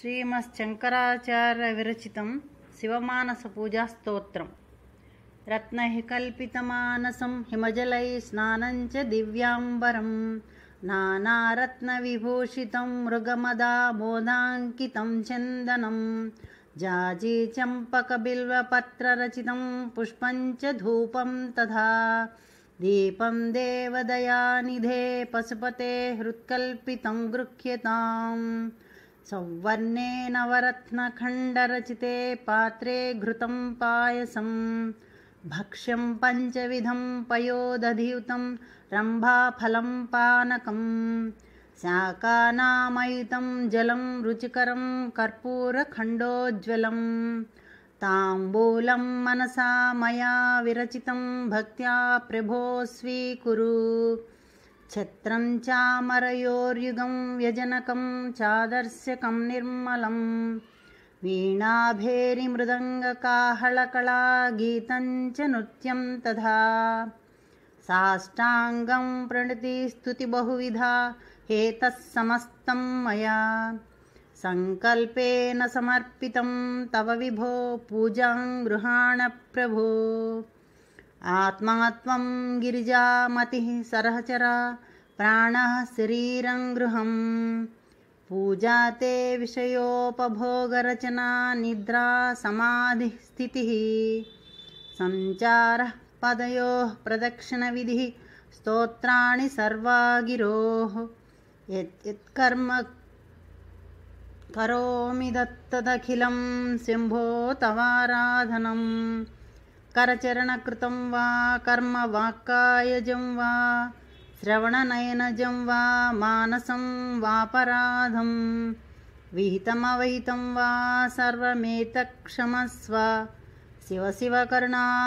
श्रीमश्चङ्कराचार्यविरचितं शिवमानसपूजास्तोत्रं रत्नैः कल्पितमानसं हिमजलैः स्नानं च दिव्याम्बरं नानारत्नविभूषितं मृगमदा चन्दनं जाजी चम्पकबिल्वपत्ररचितं पुष्पं धूपं तथा दीपं देवदयानिधे पशुपते हृत्कल्पितं गृह्यताम् सौवर्णे नवरत्नखण्डरचिते पात्रे घृतं पायसं भक्ष्यं पञ्चविधं पयोदधियुतं रम्भाफलं पानकं शाकानामयुतं जलं रुचिकरं कर्पूरखण्डोज्ज्वलं ताम्बूलं मनसा मया विरचितं भक्त्या प्रभो स्वीकुरु छत्रं चामरयोर्युगं व्यजनकं चादर्श्यकं निर्मलं वीणाभेरिमृदङ्गकाहलकला गीतं च नृत्यं तथा साष्टाङ्गं प्रणतिस्तुतिबहुविधा हेतः समस्तं मया सङ्कल्पेन समर्पितं तव विभो पूजां प्रभो। आत्मत्वं गिरिजा मतिः सरहचरा प्राणः शरीरं गृहम् पूजा ते विषयोपभोगरचना समाधिस्थितिः सञ्चारः पदयोः प्रदक्षिणविधिः स्तोत्राणि सर्वा गिरोः यद्यत्कर्म करोमि दत्तदखिलं शम्भो तवाराधनम् करचरणकृतं वा कर्म वा श्रवणनयनजं वा मानसं वापराधं विहितमवहितं वा सर्वमेतक्षमस्व शिव शिव कर्णाब्धे